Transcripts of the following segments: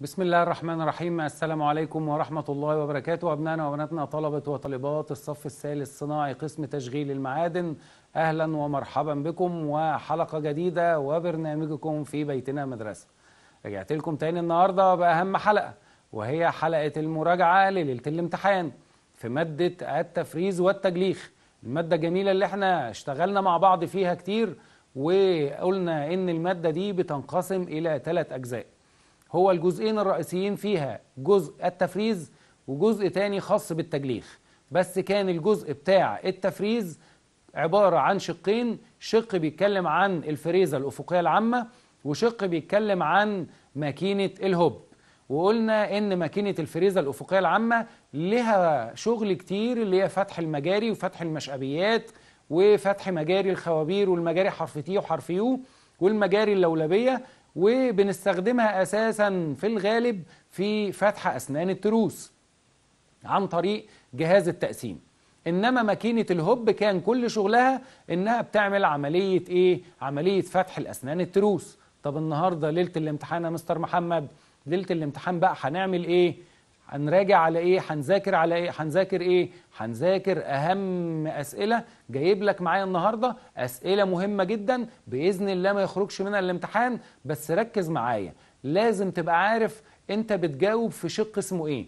بسم الله الرحمن الرحيم السلام عليكم ورحمة الله وبركاته أبنائنا وبناتنا طلبة وطالبات الصف الثالث صناعي قسم تشغيل المعادن أهلا ومرحبا بكم وحلقة جديدة وبرنامجكم في بيتنا مدرسة رجعت لكم تاني النهاردة بأهم حلقة وهي حلقة المراجعة لليلة الامتحان في مادة التفريز والتجليخ المادة الجميلة اللي احنا اشتغلنا مع بعض فيها كتير وقلنا ان المادة دي بتنقسم الى ثلاث اجزاء هو الجزئين الرئيسيين فيها جزء التفريز وجزء تاني خاص بالتجليخ بس كان الجزء بتاع التفريز عبارة عن شقين شق بيتكلم عن الفريزة الأفقية العامة وشق بيتكلم عن ماكينة الهوب وقلنا ان ماكينة الفريزة الأفقية العامة لها شغل كتير اللي هي فتح المجاري وفتح المشأبيات وفتح مجاري الخوابير والمجاري حرف تي وحرف يو والمجاري اللولبية وبنستخدمها أساسا في الغالب في فتح أسنان التروس عن طريق جهاز التقسيم إنما ماكينة الهوب كان كل شغلها إنها بتعمل عملية إيه؟ عملية فتح الأسنان التروس طب النهاردة ليلة الامتحان يا مستر محمد ليلة الامتحان بقى هنعمل إيه؟ هنراجع على ايه هنذاكر على ايه هنذاكر ايه هنذاكر اهم اسئله جايب لك معايا النهارده اسئله مهمه جدا باذن الله ما يخرجش منها الامتحان بس ركز معايا لازم تبقى عارف انت بتجاوب في شق اسمه ايه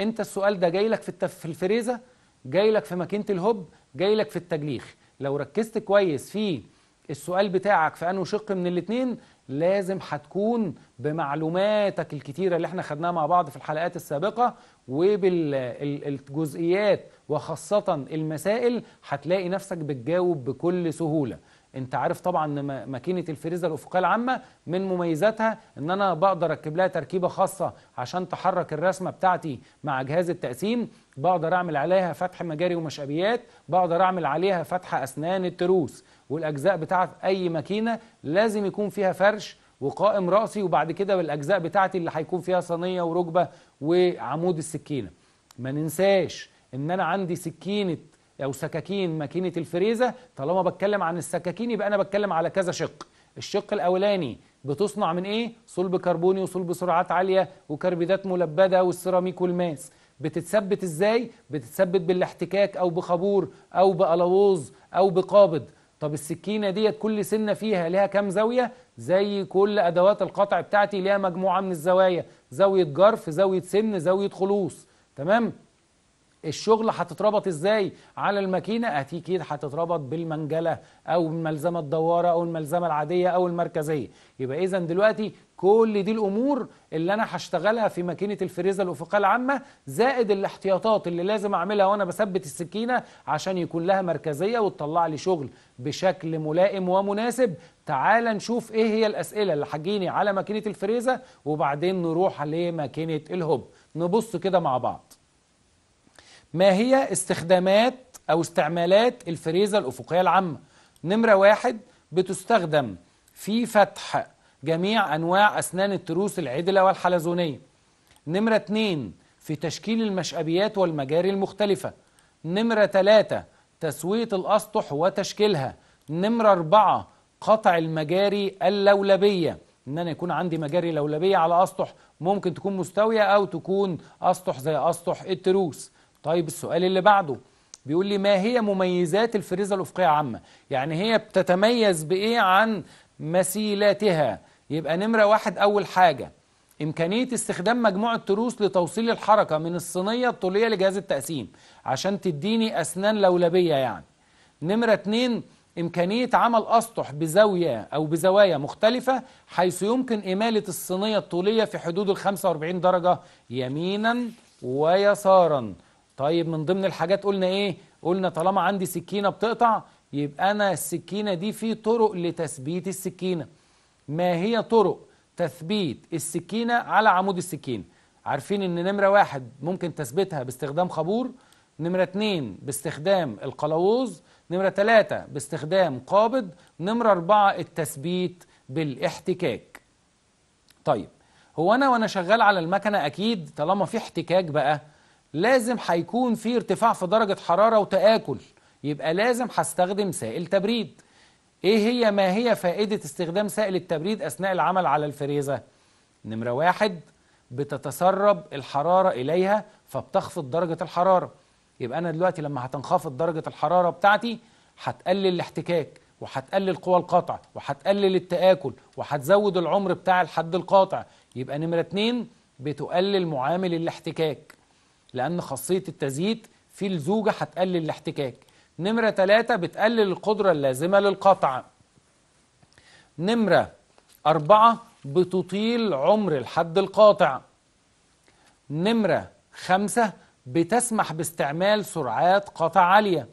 انت السؤال ده جاي لك في, التف... في الفريزه جاي لك في ماكينه الهب جاي لك في التجليخ لو ركزت كويس في السؤال بتاعك في انه شق من الاثنين لازم هتكون بمعلوماتك الكتيرة اللي احنا خدناها مع بعض في الحلقات السابقة وبالجزئيات وخاصة المسائل هتلاقي نفسك بتجاوب بكل سهولة انت عارف طبعا ان ماكينه الفريزه الافقيه العامه من مميزاتها ان انا بقدر اركب لها تركيبه خاصه عشان تحرك الرسمه بتاعتي مع جهاز التقسيم بقدر اعمل عليها فتح مجاري ومشابيات بقدر اعمل عليها فتح اسنان التروس والاجزاء بتاعه اي ماكينه لازم يكون فيها فرش وقائم راسي وبعد كده بالاجزاء بتاعتي اللي هيكون فيها صينيه وركبه وعمود السكينه ما ننساش ان انا عندي سكينه أو سكاكين ماكينة الفريزة طالما بتكلم عن السكاكين يبقى أنا بتكلم على كذا شق الشق الأولاني بتصنع من إيه؟ صلب كربوني وصلب سرعات عالية وكربيدات ملبدة والسيراميك والماس بتتثبت إزاي؟ بتتثبت بالاحتكاك أو بخابور أو بالاوز أو بقابض طب السكينة ديت كل سنة فيها لها كام زاوية زي كل أدوات القطع بتاعتي ليها مجموعة من الزوايا زاوية جرف زاوية سن زاوية خلوص تمام؟ الشغل هتتربط ازاي على الماكينه اكيد هتتربط بالمنجله او الملزمه الدواره او الملزمه العاديه او المركزيه يبقى اذا دلوقتي كل دي الامور اللي انا هشتغلها في ماكينه الفريزه الافقيه العامه زائد الاحتياطات اللي لازم اعملها وانا بثبت السكينه عشان يكون لها مركزيه وتطلع لي شغل بشكل ملائم ومناسب تعال نشوف ايه هي الاسئله اللي هتجيني على ماكينه الفريزه وبعدين نروح لماكينه الهوب نبص كده مع بعض ما هي استخدامات أو استعمالات الفريزة الأفقية العامة نمرة واحد بتستخدم في فتح جميع أنواع أسنان التروس العدلة والحلزونية نمرة اتنين في تشكيل المشأبيات والمجاري المختلفة نمرة تلاتة تسوية الأسطح وتشكيلها نمرة أربعة قطع المجاري اللولبية ان انا يكون عندي مجاري لولبيه على اسطح ممكن تكون مستويه او تكون اسطح زي اسطح التروس طيب السؤال اللي بعده بيقول لي ما هي مميزات الفريزة الأفقية عامة يعني هي بتتميز بإيه عن مثيلاتها يبقى نمرة واحد أول حاجة إمكانية استخدام مجموعة تروس لتوصيل الحركة من الصينية الطولية لجهاز التقسيم عشان تديني أسنان لولبية يعني نمرة اتنين إمكانية عمل أسطح بزاوية أو بزوايا مختلفة حيث يمكن إمالة الصينية الطولية في حدود ال 45 درجة يمينا ويسارا طيب من ضمن الحاجات قلنا ايه قلنا طالما عندي سكينة بتقطع يبقى انا السكينة دي في طرق لتثبيت السكينة ما هي طرق تثبيت السكينة على عمود السكينة عارفين ان نمرة واحد ممكن تثبيتها باستخدام خبور نمرة اتنين باستخدام القلاوز نمرة تلاتة باستخدام قابض نمرة اربعة التثبيت بالاحتكاك طيب هو انا وانا شغال على المكنة اكيد طالما في احتكاك بقى لازم هيكون في ارتفاع في درجة حرارة وتآكل يبقى لازم هستخدم سائل تبريد ايه هي ما هي فائدة استخدام سائل التبريد أثناء العمل على الفريزة نمرة واحد بتتسرب الحرارة إليها فبتخفض درجة الحرارة يبقى أنا دلوقتي لما هتنخفض درجة الحرارة بتاعتي هتقلل الاحتكاك وهتقلل قوى القطع وهتقلل التآكل وهتزود العمر بتاع الحد القاطع يبقى نمرة اتنين بتقلل معامل الاحتكاك لأن خاصية التزييت في الزوجة هتقلل الاحتكاك نمرة ثلاثة بتقلل القدرة اللازمة للقطع نمرة أربعة بتطيل عمر الحد القاطع نمرة خمسة بتسمح باستعمال سرعات قطع عالية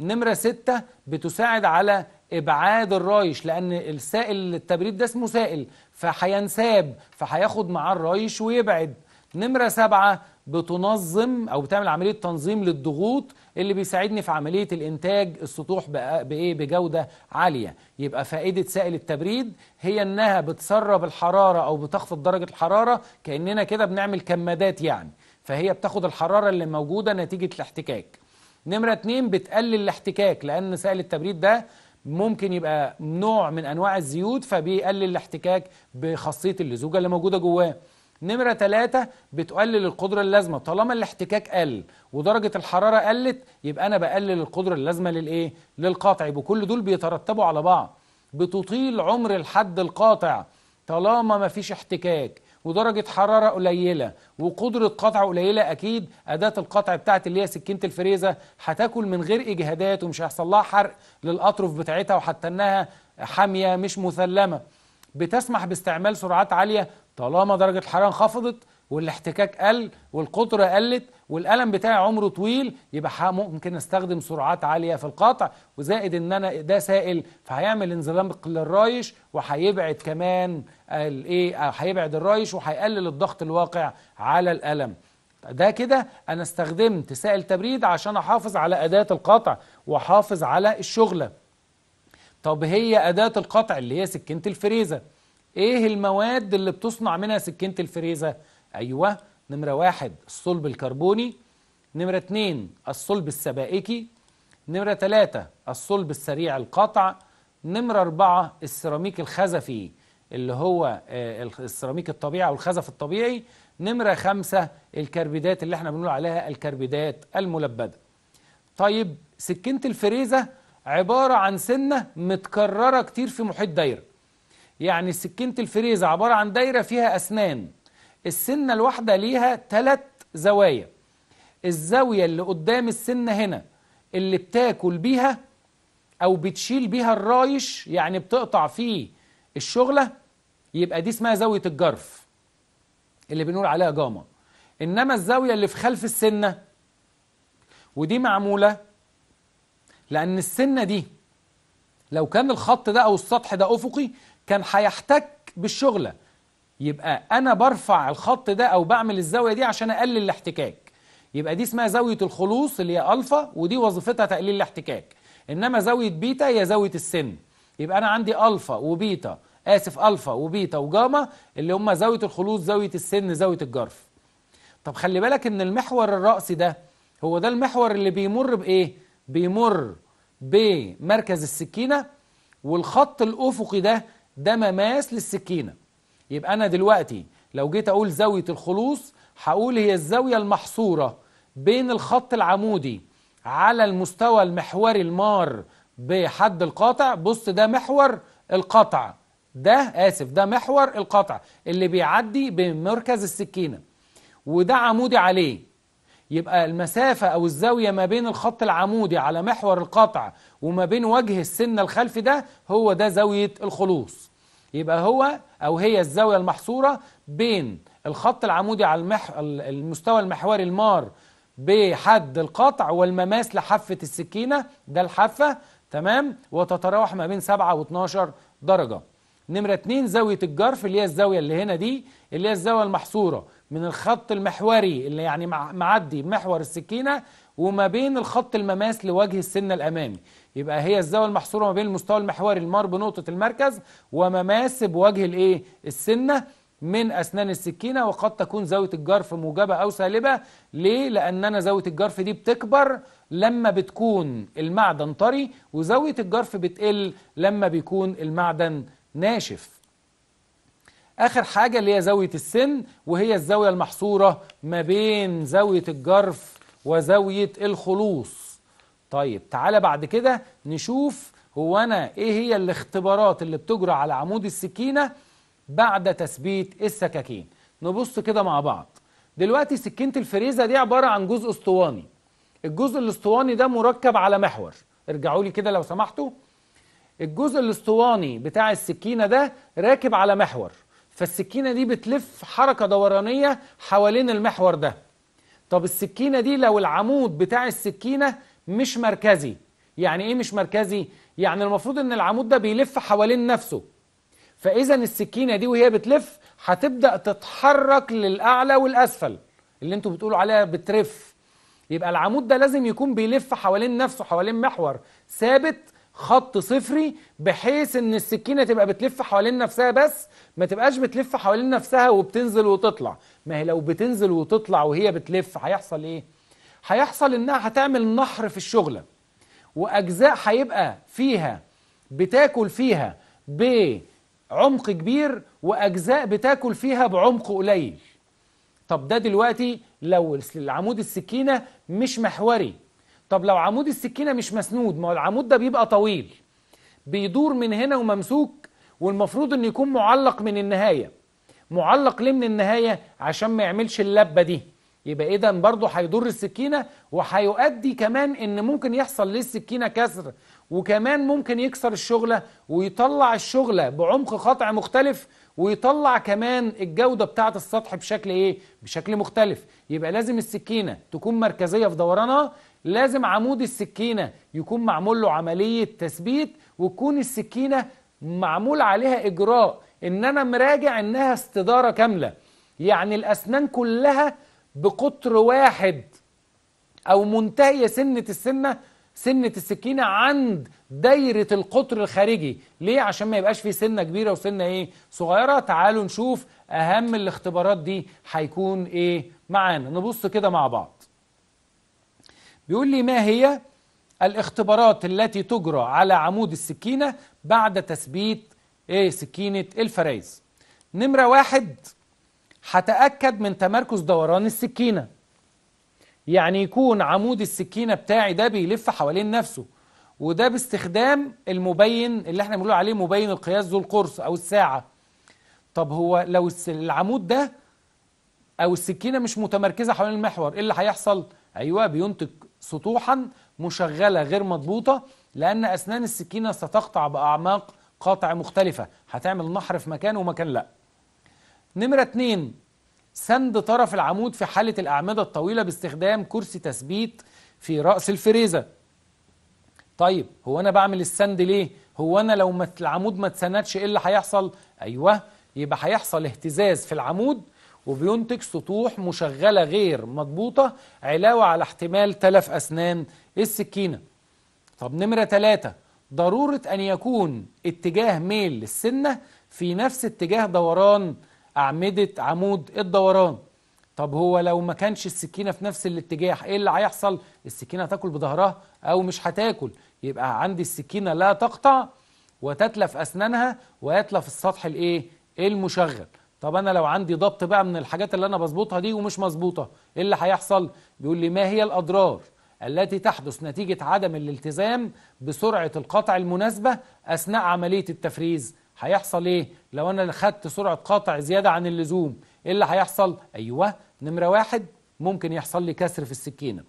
نمرة ستة بتساعد على إبعاد الرايش لأن السائل التبريد ده اسمه سائل فهينساب فهياخد معاه الرايش ويبعد نمرة سبعة بتنظم او بتعمل عمليه تنظيم للضغوط اللي بيساعدني في عمليه الانتاج السطوح بايه بجوده عاليه يبقى فائده سائل التبريد هي انها بتسرب الحراره او بتخفض درجه الحراره كاننا كده بنعمل كمادات يعني فهي بتاخد الحراره اللي موجوده نتيجه الاحتكاك نمره اتنين بتقلل الاحتكاك لان سائل التبريد ده ممكن يبقى نوع من انواع الزيوت فبيقلل الاحتكاك بخاصيه اللزوجه اللي موجوده جواه نمرة ثلاثة بتقلل القدرة اللازمة طالما الاحتكاك قل ودرجة الحرارة قلت يبقى أنا بقلل القدرة اللازمة للإيه؟ للقاطع وكل دول بيترتبوا على بعض بتطيل عمر الحد القاطع طالما ما فيش احتكاك ودرجة حرارة قليلة وقدرة قطع قليلة أكيد أداة القطع بتاعت اللي هي سكينة الفريزة هتاكل من غير إجهادات ومش هيحصل لها حرق للأطرف بتاعتها وحتى إنها حامية مش مسلمة بتسمح باستعمال سرعات عالية طالما درجة الحرارة انخفضت والاحتكاك قل والقطرة قلت والقلم بتاعي عمره طويل يبقى ممكن استخدم سرعات عالية في القطع وزائد ان انا ده سائل فهيعمل انزلاق للرايش وهيبعد كمان الايه هيبعد الرايش وهيقلل الضغط الواقع على القلم ده كده انا استخدمت سائل تبريد عشان احافظ على اداة القطع واحافظ على الشغلة طب هي أداة القطع اللي هي سكينة الفريزة إيه المواد اللي بتصنع منها سكينة الفريزة؟ أيوة نمرة واحد الصلب الكربوني نمرة اتنين الصلب السبائكي نمرة تلاتة الصلب السريع القطع نمرة أربعة السيراميك الخزفي اللي هو آه، السيراميك الطبيعي أو الخزف الطبيعي نمرة خمسة الكربيدات اللي احنا بنقول عليها الكربيدات الملبدة طيب سكينة الفريزة عبارة عن سنة متكررة كتير في محيط دايرة يعني سكينة الفريزة عبارة عن دايرة فيها أسنان السنة الواحدة ليها ثلاث زوايا الزاوية اللي قدام السنة هنا اللي بتاكل بيها أو بتشيل بيها الرايش يعني بتقطع فيه الشغلة يبقى دي اسمها زاوية الجرف اللي بنقول عليها جاما إنما الزاوية اللي في خلف السنة ودي معمولة لأن السنة دي لو كان الخط ده أو السطح ده أفقي كان هيحتك بالشغلة يبقى أنا برفع الخط ده أو بعمل الزاوية دي عشان أقلل الاحتكاك يبقى دي اسمها زاوية الخلوص اللي هي ألفا ودي وظيفتها تقليل الاحتكاك إنما زاوية بيتا هي زاوية السن يبقى أنا عندي ألفا وبيتا آسف ألفا وبيتا وجاما اللي هم زاوية الخلوص زاوية السن زاوية الجرف طب خلي بالك إن المحور الرأسي ده هو ده المحور اللي بيمر بإيه؟ بيمر بمركز السكينة والخط الأفقي ده ده مماس للسكينة يبقى أنا دلوقتي لو جيت أقول زاوية الخلوص هقول هي الزاوية المحصورة بين الخط العمودي على المستوى المحوري المار بحد القاطع بص ده محور القطع ده آسف ده محور القطع اللي بيعدي بمركز السكينة وده عمودي عليه يبقى المسافة أو الزاوية ما بين الخط العمودي على محور القطع وما بين وجه السن الخلفي ده هو ده زاوية الخلوص يبقى هو أو هي الزاوية المحصورة بين الخط العمودي على المح... المستوى المحوري المار بحد القطع والمماس لحافة السكينة ده الحافة تمام وتتراوح ما بين 7 و12 درجة نمرة 2 زاوية الجرف اللي هي الزاوية اللي هنا دي اللي هي الزاوية المحصورة من الخط المحوري اللي يعني معدي محور السكينة وما بين الخط المماس لوجه السنة الأمامي يبقى هي الزاوية المحصورة ما بين المستوى المحوري المار بنقطة المركز ومماس بوجه الإيه السنة من أسنان السكينة وقد تكون زاوية الجرف موجبة أو سالبة ليه؟ لأننا زاوية الجرف دي بتكبر لما بتكون المعدن طري وزاوية الجرف بتقل لما بيكون المعدن ناشف اخر حاجه اللي هي زاويه السن وهي الزاويه المحصوره ما بين زاويه الجرف وزاويه الخلوص طيب تعالى بعد كده نشوف هو انا ايه هي الاختبارات اللي بتجرى على عمود السكينه بعد تثبيت السكاكين نبص كده مع بعض دلوقتي سكينه الفريزه دي عباره عن جزء اسطواني الجزء الاسطواني ده مركب على محور ارجعوا لي كده لو سمحتوا الجزء الاسطواني بتاع السكينه ده راكب على محور فالسكينة دي بتلف حركة دورانية حوالين المحور ده طب السكينة دي لو العمود بتاع السكينة مش مركزي يعني ايه مش مركزي؟ يعني المفروض ان العمود ده بيلف حوالين نفسه فاذا السكينة دي وهي بتلف هتبدأ تتحرك للأعلى والأسفل اللي انتوا بتقولوا عليها بترف يبقى العمود ده لازم يكون بيلف حوالين نفسه حوالين محور ثابت خط صفري بحيث ان السكينه تبقى بتلف حوالين نفسها بس ما تبقاش بتلف حوالين نفسها وبتنزل وتطلع ما هي لو بتنزل وتطلع وهي بتلف هيحصل ايه هيحصل انها هتعمل نحر في الشغله واجزاء هيبقى فيها بتاكل فيها بعمق كبير واجزاء بتاكل فيها بعمق قليل طب ده دلوقتي لو العمود السكينه مش محوري طب لو عمود السكينة مش مسنود ما هو العمود ده بيبقى طويل بيدور من هنا وممسوك والمفروض انه يكون معلق من النهاية معلق ليه من النهاية عشان ما يعملش اللبة دي يبقى اذا إيه برضه هيضر السكينة وهيؤدي كمان ان ممكن يحصل للسكينة كسر وكمان ممكن يكسر الشغلة ويطلع الشغلة بعمق قطع مختلف ويطلع كمان الجودة بتاعة السطح بشكل ايه؟ بشكل مختلف يبقى لازم السكينة تكون مركزية في دورانها لازم عمود السكينة يكون معمول له عملية تثبيت وتكون السكينة معمول عليها إجراء إن أنا مراجع إنها استدارة كاملة يعني الأسنان كلها بقطر واحد أو منتهية سنة السنة سنة السكينة عند دايرة القطر الخارجي ليه عشان ما يبقاش في سنة كبيرة وسنة ايه صغيرة تعالوا نشوف أهم الاختبارات دي هيكون ايه معانا نبص كده مع بعض بيقول لي ما هي الاختبارات التي تجرى على عمود السكينة بعد تثبيت ايه سكينة الفرايز نمرة واحد هتأكد من تمركز دوران السكينة يعني يكون عمود السكينة بتاعي ده بيلف حوالين نفسه وده باستخدام المبين اللي احنا بنقول عليه مبين القياس ذو القرص او الساعة طب هو لو العمود ده او السكينة مش متمركزة حوالين المحور ايه اللي هيحصل؟ ايوه بينتج سطوحا مشغلة غير مضبوطة لأن أسنان السكينة ستقطع بأعماق قاطع مختلفة هتعمل نحر في مكان ومكان لأ نمرة اتنين سند طرف العمود في حالة الأعمدة الطويلة باستخدام كرسي تثبيت في رأس الفريزة طيب هو أنا بعمل السند ليه؟ هو أنا لو العمود ما اتسندش إيه اللي هيحصل؟ أيوه يبقى هيحصل اهتزاز في العمود وبينتج سطوح مشغلة غير مضبوطة علاوة على احتمال تلف أسنان السكينة طب نمرة ثلاثة ضرورة أن يكون اتجاه ميل للسنة في نفس اتجاه دوران أعمدة عمود الدوران طب هو لو ما كانش السكينة في نفس الاتجاه إيه اللي هيحصل؟ السكينة هتاكل بظهرها أو مش هتاكل يبقى عندي السكينة لا تقطع وتتلف أسنانها ويتلف السطح الإيه؟ المشغل طب انا لو عندي ضبط بقى من الحاجات اللي انا بظبطها دي ومش مظبوطه ايه اللي هيحصل بيقول لي ما هي الاضرار التي تحدث نتيجه عدم الالتزام بسرعه القطع المناسبه اثناء عمليه التفريز هيحصل ايه لو انا خدت سرعه قطع زياده عن اللزوم ايه اللي هيحصل ايوه نمره واحد ممكن يحصل لي كسر في السكينه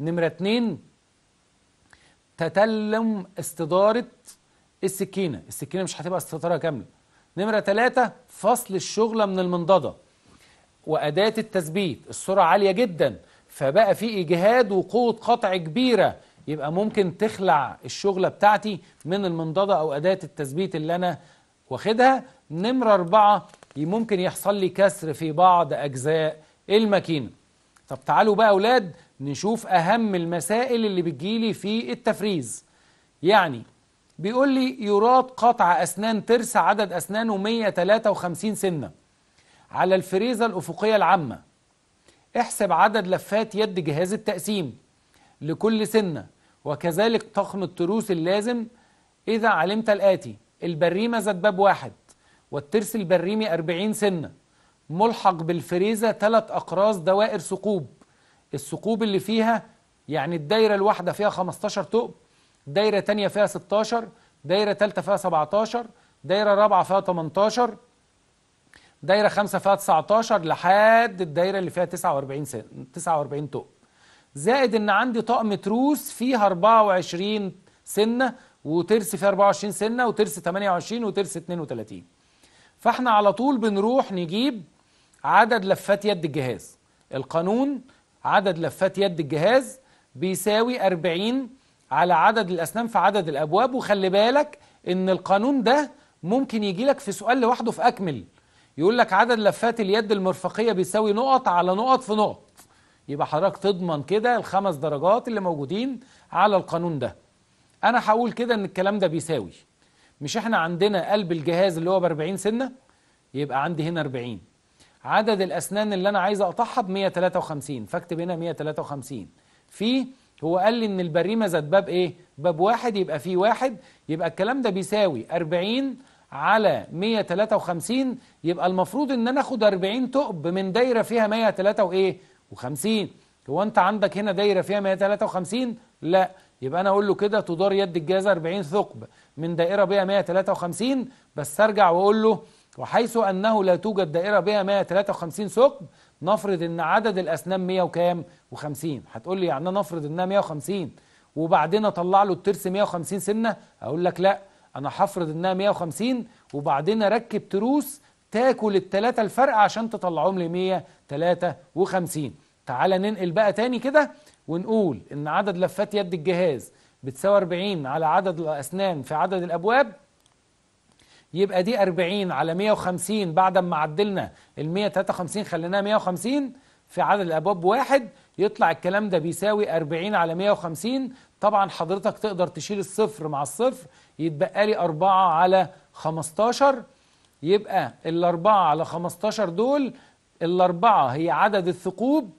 نمره اتنين تتلم استداره السكينه السكينه مش هتبقى استطاره كامله نمرة ثلاثة فصل الشغلة من المنضدة وأداة التثبيت السرعة عالية جدا فبقى في إجهاد وقوة قطع كبيرة يبقى ممكن تخلع الشغلة بتاعتي من المنضدة أو أداة التثبيت اللي أنا واخدها نمرة أربعة ممكن يحصل لي كسر في بعض أجزاء الماكينة طب تعالوا بقى أولاد نشوف أهم المسائل اللي بتجيلي في التفريز يعني بيقول لي يراد قطع أسنان ترس عدد أسنانه 153 سنة على الفريزة الأفقية العامة احسب عدد لفات يد جهاز التقسيم لكل سنة وكذلك طقم التروس اللازم إذا علمت الآتي البريمة ذات باب واحد والترس البريمي 40 سنة ملحق بالفريزة ثلاث أقراص دوائر ثقوب الثقوب اللي فيها يعني الدايرة الواحدة فيها 15 ثقب دايره تانية فيها 16 دايره ثالثه فيها 17 دايره رابعه فيها 18 دايره خمسه فيها 19 لحد الدايره اللي فيها 49 سنة 49 طقم زائد ان عندي طقم تروس فيها 24 سنه وترس فيها 24 سنه وترس 28 وترس 32 فاحنا على طول بنروح نجيب عدد لفات يد الجهاز القانون عدد لفات يد الجهاز بيساوي 40 على عدد الأسنان في عدد الأبواب وخلي بالك إن القانون ده ممكن يجي لك في سؤال لوحده في أكمل يقول لك عدد لفات اليد المرفقية بيساوي نقط على نقط في نقط يبقى حضرتك تضمن كده الخمس درجات اللي موجودين على القانون ده أنا هقول كده إن الكلام ده بيساوي مش إحنا عندنا قلب الجهاز اللي هو ب 40 سنة يبقى عندي هنا 40 عدد الأسنان اللي أنا عايز أقطعها ب 153 فاكتب هنا 153 في هو قال لي ان البريمه ذات باب ايه باب واحد يبقى فيه واحد يبقى الكلام ده بيساوي 40 على 153 يبقى المفروض ان انا اخد 40 ثقب من دايره فيها 153 هو انت عندك هنا دايره فيها 153 لا يبقى انا اقول له كده تدار يد الجهاز 40 ثقب من دائره بها 153 بس ارجع واقول له وحيث انه لا توجد دائره بها 153 ثقب نفرض ان عدد الاسنان 100 وكام و50 هتقول لي يعني نفرض انها 150 وبعدين اطلع له الترس 150 سنه اقول لك لا انا هفرض انها 150 وبعدين اركب تروس تاكل الثلاثه الفرق عشان تطلعهم لي 153 تعالى ننقل بقى تاني كده ونقول ان عدد لفات يد الجهاز بتساوي 40 على عدد الاسنان في عدد الابواب يبقى دي 40 على 150 بعد ما عدلنا ال 153 خليناها 150 في عدد الابواب واحد يطلع الكلام ده بيساوي 40 على 150 طبعا حضرتك تقدر تشيل الصفر مع الصفر يتبقى لي 4 على 15 يبقى ال 4 على 15 دول الأربعة هي عدد الثقوب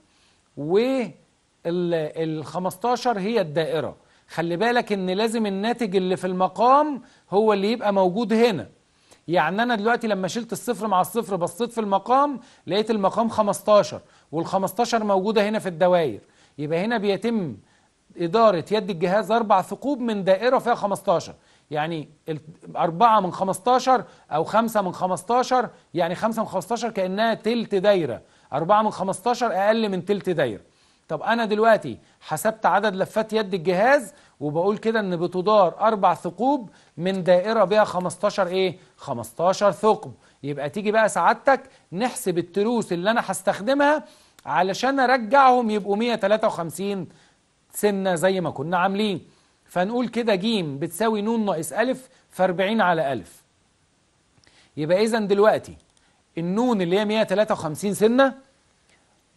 وال 15 هي الدائرة خلي بالك ان لازم الناتج اللي في المقام هو اللي يبقى موجود هنا يعني انا دلوقتي لما شلت الصفر مع الصفر بصيت في المقام لقيت المقام 15 وال15 موجوده هنا في الدوائر يبقى هنا بيتم اداره يد الجهاز اربع ثقوب من دائره فيها 15 يعني 4 من 15 او 5 من 15 يعني 5 من 15 كانها تلت دايره 4 من 15 اقل من تلت دايره طب انا دلوقتي حسبت عدد لفات يد الجهاز وبقول كده ان بتدار اربع ثقوب من دائره بها 15 ايه 15 ثقب يبقى تيجي بقى سعادتك نحسب التروس اللي انا هستخدمها علشان ارجعهم يبقوا 153 سنه زي ما كنا عاملين فنقول كده ج بتساوي ن ناقص أ ف 40 على ألف يبقى اذا دلوقتي النون اللي هي 153 سنه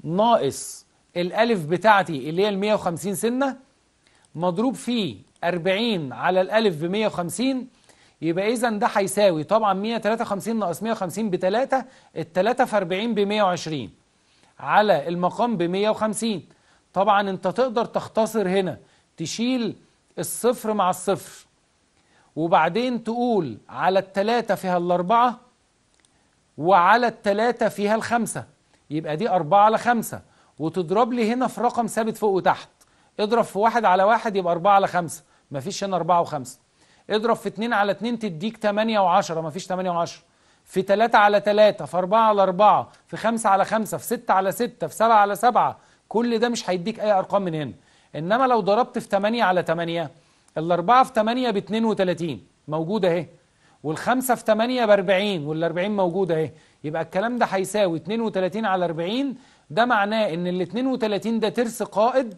ناقص الألف بتاعتي اللي هي ال 150 سنة مضروب في 40 على الألف ب 150 يبقى إذا ده هيساوي طبعا 153 ناقص 150 ب 3 ال 3 في 40 ب 120 على المقام ب 150 طبعا أنت تقدر تختصر هنا تشيل الصفر مع الصفر وبعدين تقول على الثلاثة فيها الأربعة وعلى الثلاثة فيها الخمسة يبقى دي أربعة على خمسة وتضرب لي هنا في رقم ثابت فوق وتحت اضرب في واحد على واحد يبقى أربعة على خمسة مفيش هنا أربعة وخمسة اضرب في اتنين على اتنين تديك تمانية وعشرة مفيش تمانية وعشرة في تلاتة على تلاتة في أربعة على أربعة في خمسة على خمسة في ستة على ستة في سبعة على سبعة كل ده مش هيديك أي أرقام من هنا إنما لو ضربت في تمانية على تمانية الأربعة في تمانية باتنين وتلاتين موجودة أهي والخمسة في 8 ب 40 وال 40 موجودة اهي يبقى الكلام ده هيساوي 32 على 40 ده معناه ان ال 32 ده ترس قائد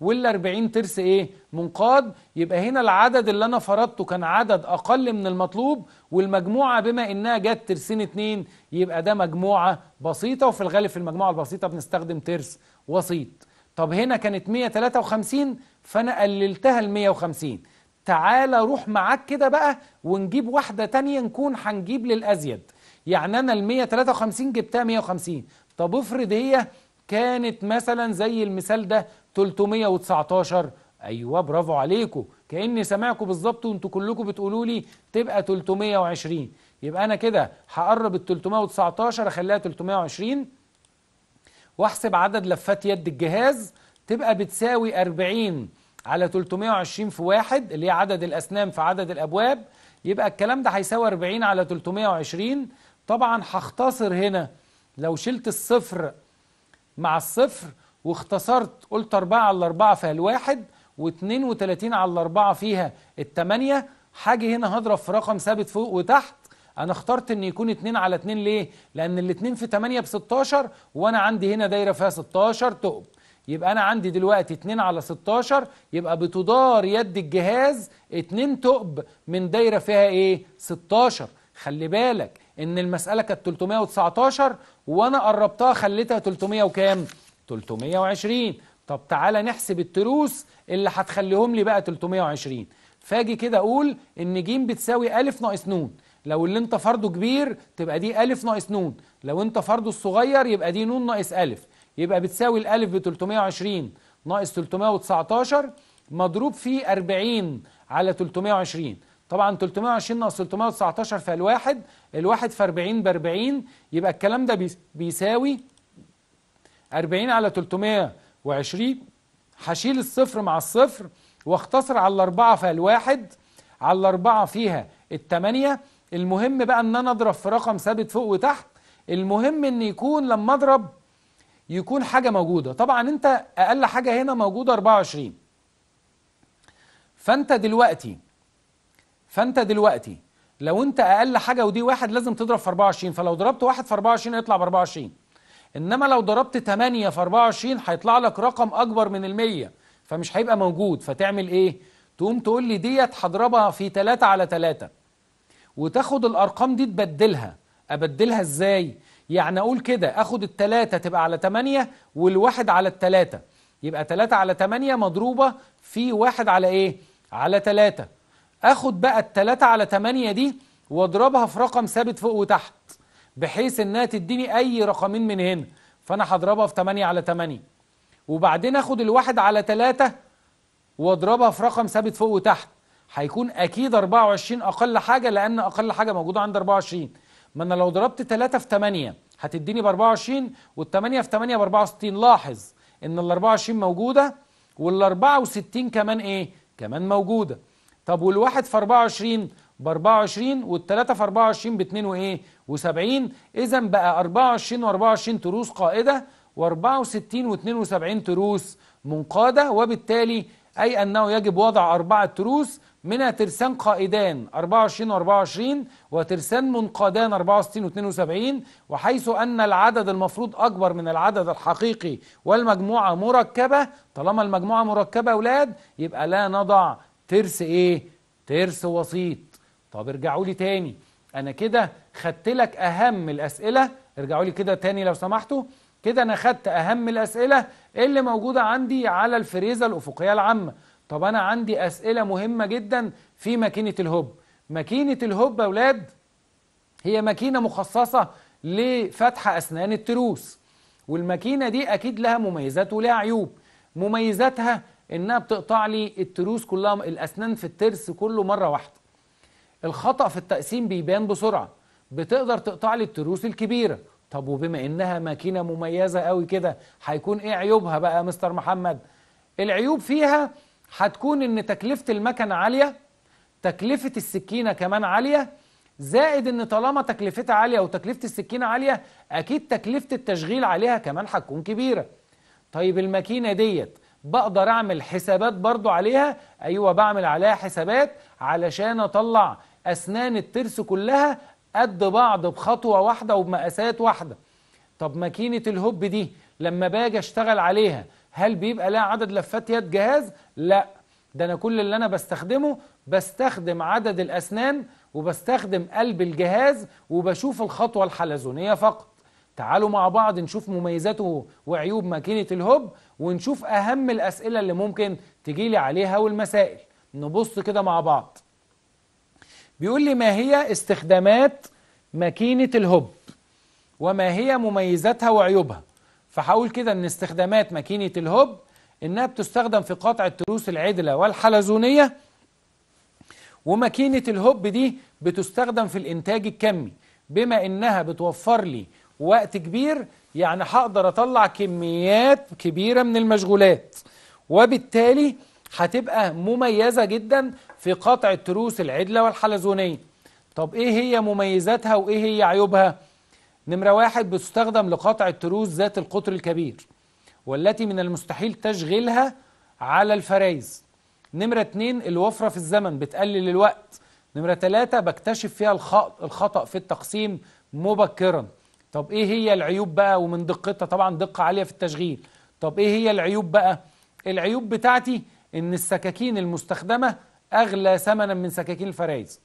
وال 40 ترس ايه منقاد يبقى هنا العدد اللي انا فرضته كان عدد اقل من المطلوب والمجموعه بما انها جت ترسين اتنين يبقى ده مجموعه بسيطه وفي الغالب في المجموعه البسيطه بنستخدم ترس وسيط طب هنا كانت 153 فانا قللتها ل 150 تعالى روح معاك كده بقى ونجيب واحده تانية نكون هنجيب للازيد يعني انا ال 153 جبتها 150 طب افرض هي كانت مثلا زي المثال ده 319 ايوه برافو عليكم كاني سامعكم بالظبط وانتوا كلكم بتقولوا لي تبقى 320 يبقى انا كده هقرب ال 319 اخليها 320 واحسب عدد لفات يد الجهاز تبقى بتساوي 40 على 320 في واحد اللي هي عدد الاسنان في عدد الابواب يبقى الكلام ده هيساوي 40 على 320 طبعا هختصر هنا لو شلت الصفر مع الصفر واختصرت قلت 4 على 4 فيها الواحد و32 على 4 فيها التمانية حاجة هنا هضرب في رقم ثابت فوق وتحت انا اخترت ان يكون 2 على 2 ليه لان ال 2 في 8 ب 16 وانا عندي هنا دايره فيها 16 تقب يبقى انا عندي دلوقتي 2 على 16 يبقى بتدار يد الجهاز 2 تقب من دايره فيها ايه 16 خلي بالك ان المساله كانت 319 وانا قربتها خليتها 300 وكام 320 طب تعالى نحسب التروس اللي هتخليهم لي بقى 320 فاجي كده اقول ان ج بتساوي ا ناقص ن لو اللي انت فرضه كبير تبقى دي ا ناقص ن لو انت فرضه الصغير يبقى دي ن ناقص ا يبقى بتساوي ال ب 320 ناقص 319 مضروب في 40 على 320 طبعا 320 ناقص 319 في الواحد في 40 ب 40 يبقى الكلام ده بيساوي 40 على 320 هشيل الصفر مع الصفر واختصر على الأربعة الواحد على الأربعة فيها الثمانية المهم بقى ان انا اضرب في رقم ثابت فوق وتحت المهم ان يكون لما اضرب يكون حاجة موجودة طبعا انت اقل حاجة هنا موجودة 24 فانت دلوقتي فانت دلوقتي لو انت اقل حاجه ودي واحد لازم تضرب في 24 فلو ضربت واحد في 24 هيطلع ب 24 انما لو ضربت 8 في 24 هيطلع لك رقم اكبر من ال 100 فمش هيبقى موجود فتعمل ايه؟ تقوم تقول لي ديت هضربها في 3 على 3 وتاخد الارقام دي تبدلها ابدلها ازاي؟ يعني اقول كده اخد التلاتة تبقى على 8 والواحد على التلاتة يبقى 3 على 8 مضروبة في واحد على ايه؟ على 3 اخد بقى التلاتة على تمانية دي واضربها في رقم ثابت فوق وتحت بحيث انها تديني اي رقمين من هنا فانا هضربها في 8 على 8 وبعدين اخد الواحد على 3 واضربها في رقم ثابت فوق وتحت هيكون اكيد 24 اقل حاجه لان اقل حاجه موجوده عند 24 ما انا لو ضربت 3 في 8 هتديني ب 24 وال8 في 8 ب 64 لاحظ ان ال 24 موجوده وال 64 كمان ايه؟ كمان موجوده طب والواحد في 24 ب 24 والثلاثة في 24 ب 2 وايه؟ و70 اذا بقى 24 و24 تروس قائدة و64 و72 تروس منقادة وبالتالي أي أنه يجب وضع أربعة تروس منها ترسان قائدان 24 و24 وترسان منقادان 64 و72 وحيث أن العدد المفروض أكبر من العدد الحقيقي والمجموعة مركبة طالما المجموعة مركبة أولاد يبقى لا نضع ترس ايه ترس وسيط طب ارجعوا لي تاني انا كده خدت لك اهم الاسئله ارجعوا لي كده تاني لو سمحتوا كده انا خدت اهم الاسئله اللي موجوده عندي على الفريزه الافقيه العامه طب انا عندي اسئله مهمه جدا في ماكينه الهوب ماكينه الهوب يا اولاد هي ماكينه مخصصه لفتح اسنان التروس والماكينه دي اكيد لها مميزات ولها عيوب مميزاتها انها بتقطع لي التروس كلها الاسنان في الترس كله مره واحده الخطا في التقسيم بيبان بسرعه بتقدر تقطع لي التروس الكبيره طب وبما انها ماكينه مميزه قوي كده هيكون ايه عيوبها بقى يا مستر محمد العيوب فيها هتكون ان تكلفه المكنه عاليه تكلفه السكينه كمان عاليه زائد ان طالما تكلفتها عاليه وتكلفه السكينه عاليه اكيد تكلفه التشغيل عليها كمان هتكون كبيره طيب الماكينه ديت بقدر اعمل حسابات برضو عليها ايوه بعمل عليها حسابات علشان اطلع اسنان الترس كلها قد بعض بخطوه واحده وبمقاسات واحده طب ماكينه الهوب دي لما باجي اشتغل عليها هل بيبقى لها عدد لفات يد جهاز لا ده انا كل اللي انا بستخدمه بستخدم عدد الاسنان وبستخدم قلب الجهاز وبشوف الخطوه الحلزونيه فقط تعالوا مع بعض نشوف مميزاته وعيوب ماكينة الهوب ونشوف أهم الأسئلة اللي ممكن تجيلي عليها والمسائل نبص كده مع بعض بيقول لي ما هي استخدامات ماكينة الهوب وما هي مميزاتها وعيوبها فحاول كده ان استخدامات ماكينة الهوب انها بتستخدم في قطع التروس العدلة والحلزونية وماكينة الهوب دي بتستخدم في الانتاج الكمي بما انها بتوفر لي وقت كبير يعني هقدر اطلع كميات كبيره من المشغولات وبالتالي هتبقى مميزه جدا في قطع التروس العدله والحلزونيه طب ايه هي مميزاتها وايه هي عيوبها نمره واحد بتستخدم لقطع التروس ذات القطر الكبير والتي من المستحيل تشغيلها على الفرايز نمرة اتنين الوفرة في الزمن بتقلل الوقت نمرة تلاتة بكتشف فيها الخطأ في التقسيم مبكرا طب ايه هي العيوب بقى ومن دقتها طبعا دقه عاليه في التشغيل طب ايه هي العيوب بقى العيوب بتاعتي ان السكاكين المستخدمه اغلى ثمنا من سكاكين الفرايز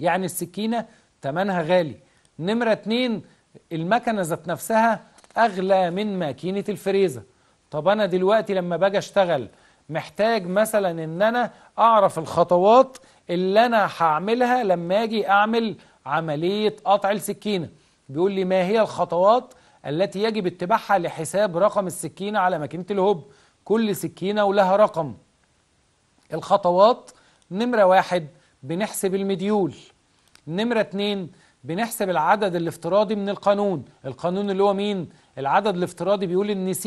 يعني السكينه ثمنها غالي نمره اتنين المكنه ذات نفسها اغلى من ماكينه الفريزه طب انا دلوقتي لما باجي اشتغل محتاج مثلا ان انا اعرف الخطوات اللي انا هعملها لما اجي اعمل عمليه قطع السكينه بيقول لي ما هي الخطوات التي يجب اتباعها لحساب رقم السكينة على ماكينة الهوب كل سكينة ولها رقم الخطوات نمرة واحد بنحسب المديول نمرة اتنين بنحسب العدد الافتراضي من القانون القانون اللي هو مين؟ العدد الافتراضي بيقول ان س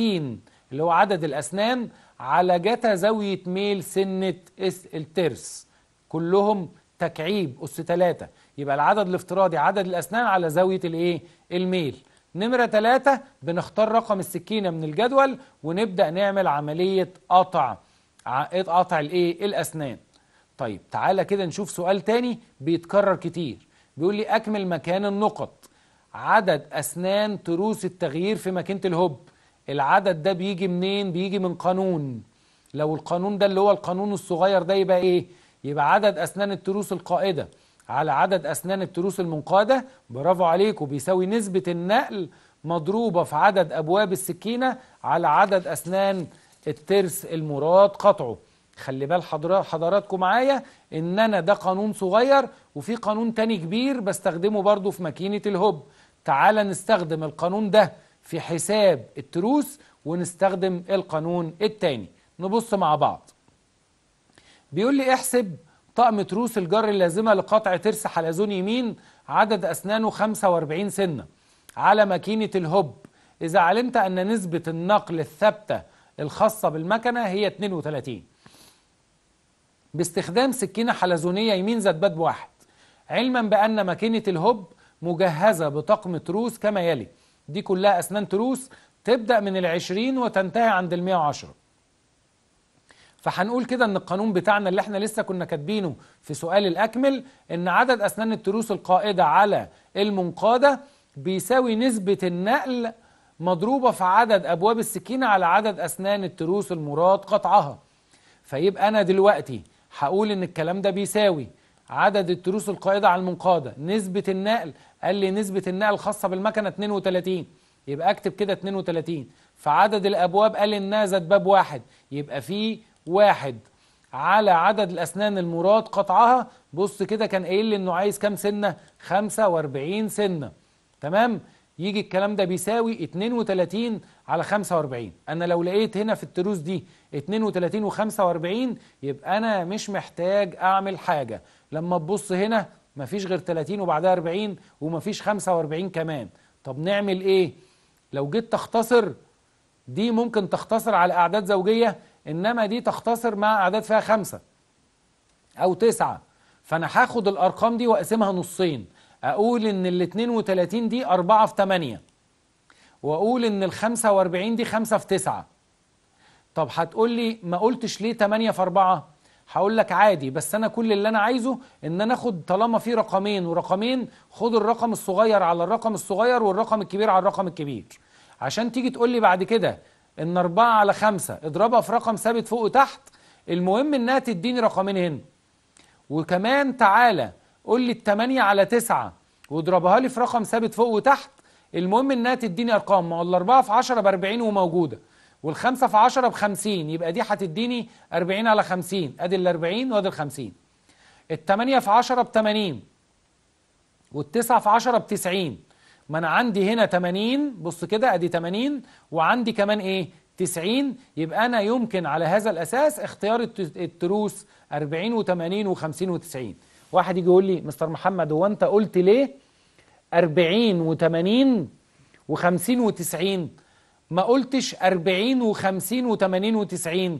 اللي هو عدد الأسنان على جتا زاوية ميل سنة الترس كلهم تكعيب أس 3 يبقى العدد الافتراضي عدد الأسنان على زاوية الإيه؟ الميل نمرة ثلاثة بنختار رقم السكينة من الجدول ونبدأ نعمل عملية قطع إيه قطع الإيه؟ الأسنان طيب تعالى كده نشوف سؤال تاني بيتكرر كتير بيقول لي أكمل مكان النقط عدد أسنان تروس التغيير في ماكينة الهب العدد ده بيجي منين؟ بيجي من قانون لو القانون ده اللي هو القانون الصغير ده يبقى إيه؟ يبقى عدد أسنان التروس القائدة على عدد أسنان التروس المنقادة برافو عليك بيساوي نسبة النقل مضروبة في عدد أبواب السكينة على عدد أسنان الترس المراد قطعه خلي بال حضراتكم معايا ان انا ده قانون صغير وفي قانون تاني كبير بستخدمه برضو في ماكينة الهب تعال نستخدم القانون ده في حساب التروس ونستخدم القانون التاني نبص مع بعض بيقول لي احسب طقم تروس الجر اللازمة لقطع ترس حلزون يمين عدد أسنانه 45 سنة على ماكينة الهب إذا علمت أن نسبة النقل الثابتة الخاصة بالمكنة هي 32 باستخدام سكينة حلزونية يمين باب واحد علما بأن ماكينة الهب مجهزة بطقم تروس كما يلي دي كلها أسنان تروس تبدأ من العشرين وتنتهي عند المية وعشرة فهنقول كده ان القانون بتاعنا اللي احنا لسه كنا كاتبينه في سؤال الاكمل ان عدد اسنان التروس القائده على المنقاده بيساوي نسبه النقل مضروبه في عدد ابواب السكينه على عدد اسنان التروس المراد قطعها فيبقى انا دلوقتي هقول ان الكلام ده بيساوي عدد التروس القائده على المنقاده نسبه النقل قال لي نسبه النقل الخاصه بالمكنه 32 يبقى اكتب كده 32 فعدد الابواب قال لي انها ذات باب واحد يبقى فيه واحد على عدد الأسنان المراد قطعها بص كده كان قايل لي إنه عايز كام سنة 45 سنة تمام يجي الكلام ده بيساوي 32 على 45 أنا لو لقيت هنا في التروس دي 32 و45 يبقى أنا مش محتاج أعمل حاجة لما تبص هنا مفيش غير 30 وبعدها 40 ومفيش 45 كمان طب نعمل إيه لو جيت تختصر دي ممكن تختصر على أعداد زوجية إنما دي تختصر مع أعداد فيها خمسة أو تسعة فأنا هاخد الأرقام دي وأقسمها نصين أقول إن ال 32 دي 4 في 8 وأقول إن ال 45 دي 5 في 9 طب هتقول لي ما قلتش ليه 8 في 4 هقول لك عادي بس انا كل اللي انا عايزه ان انا اخد طالما في رقمين ورقمين خد الرقم الصغير على الرقم الصغير والرقم الكبير على الرقم الكبير عشان تيجي تقول لي بعد كده ان 4 على 5 اضربها في رقم ثابت فوق وتحت المهم انها تديني رقمين هنا وكمان تعالى قول لي ال 8 على 9 واضربها لي في رقم ثابت فوق وتحت المهم انها تديني ارقام ما هو ال 4 في 10 ب 40 وموجوده وال 5 في 10 ب 50 يبقى دي هتديني 40 على 50 ادي ال 40 وادي ال 50 ال 8 في 10 ب 80 وال 9 في 10 ب 90 ما انا عندي هنا 80 بص كده ادي 80 وعندي كمان ايه 90 يبقى انا يمكن على هذا الاساس اختيار التروس 40 و80 و50 و90 واحد يجي يقول لي مستر محمد هو انت قلت ليه 40 و80 و50 و90 ما قلتش 40 و50 و80 و90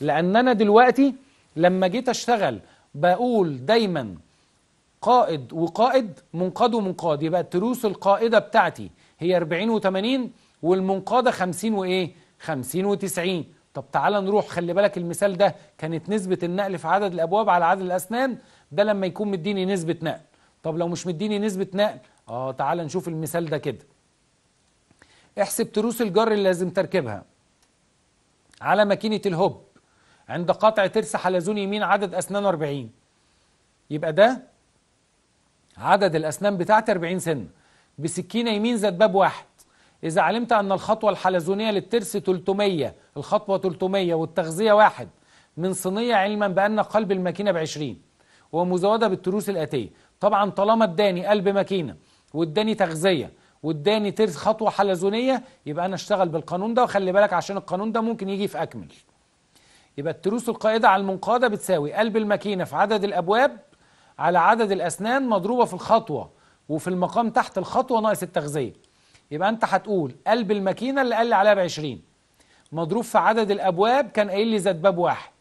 لان انا دلوقتي لما جيت اشتغل بقول دايما قائد وقائد منقاد ومنقاد يبقى التروس القائدة بتاعتي هي 40 و80 والمنقادة 50 وإيه 50 و90 طب تعال نروح خلي بالك المثال ده كانت نسبة النقل في عدد الأبواب على عدد الأسنان ده لما يكون مديني نسبة نقل طب لو مش مديني نسبة نقل آه تعال نشوف المثال ده كده احسب تروس الجر اللي لازم تركبها على ماكينة الهوب عند قطع ترس حلزون يمين عدد أسنان 40 يبقى ده عدد الأسنان بتاعتي 40 سن بسكينة يمين ذات باب واحد إذا علمت أن الخطوة الحلزونية للترس 300 الخطوة 300 والتغذية واحد من صينية علما بأن قلب الماكينة ب 20 ومزودة بالتروس الآتية طبعا طالما اداني قلب ماكينة واداني تغذية واداني ترس خطوة حلزونية يبقى أنا اشتغل بالقانون ده وخلي بالك عشان القانون ده ممكن يجي في أكمل يبقى التروس القائدة على المنقادة بتساوي قلب الماكينة في عدد الأبواب على عدد الأسنان مضروبة في الخطوة وفي المقام تحت الخطوة ناقص التغذية يبقى أنت هتقول قلب الماكينة اللي قال لي عليها ب 20 مضروب في عدد الأبواب كان قايل لي زاد باب واحد